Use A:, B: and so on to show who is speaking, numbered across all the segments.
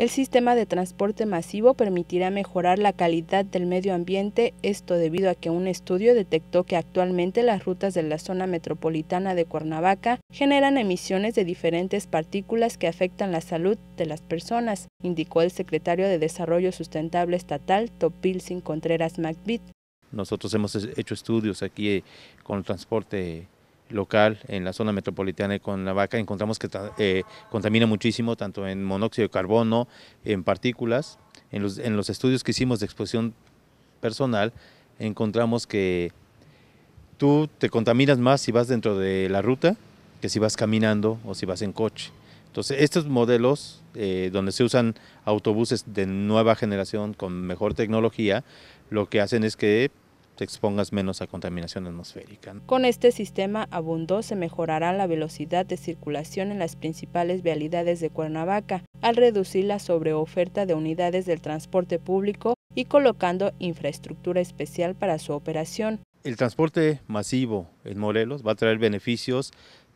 A: El sistema de transporte masivo permitirá mejorar la calidad del medio ambiente, esto debido a que un estudio detectó que actualmente las rutas de la zona metropolitana de Cuernavaca generan emisiones de diferentes partículas que afectan la salud de las personas, indicó el secretario de Desarrollo Sustentable Estatal, Topilsin Contreras macbit
B: Nosotros hemos hecho estudios aquí eh, con el transporte local en la zona metropolitana con la vaca encontramos que eh, contamina muchísimo tanto en monóxido de carbono, en partículas. En los, en los estudios que hicimos de exposición personal encontramos que tú te contaminas más si vas dentro de la ruta que si vas caminando o si vas en coche. Entonces, estos modelos eh, donde se usan autobuses de nueva generación con mejor tecnología, lo que hacen es que expongas menos a contaminación atmosférica.
A: Con este sistema abundó se mejorará la velocidad de circulación en las principales vialidades de Cuernavaca al reducir la sobreoferta de unidades del transporte público y colocando infraestructura especial para su operación.
B: El transporte masivo en Morelos va a traer beneficios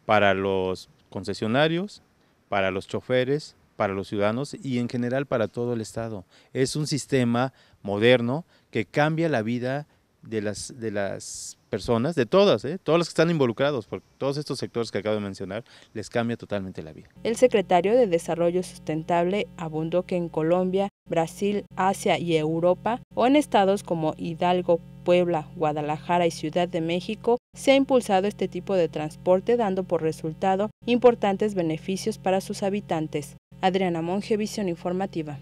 B: para los concesionarios, para los choferes, para los ciudadanos y en general para todo el Estado. Es un sistema moderno que cambia la vida de las, de las personas, de todas, ¿eh? todas los que están involucrados, por todos estos sectores que acabo de mencionar, les cambia totalmente la vida.
A: El secretario de Desarrollo Sustentable abundó que en Colombia, Brasil, Asia y Europa, o en estados como Hidalgo, Puebla, Guadalajara y Ciudad de México, se ha impulsado este tipo de transporte dando por resultado importantes beneficios para sus habitantes. Adriana Monge, Visión Informativa.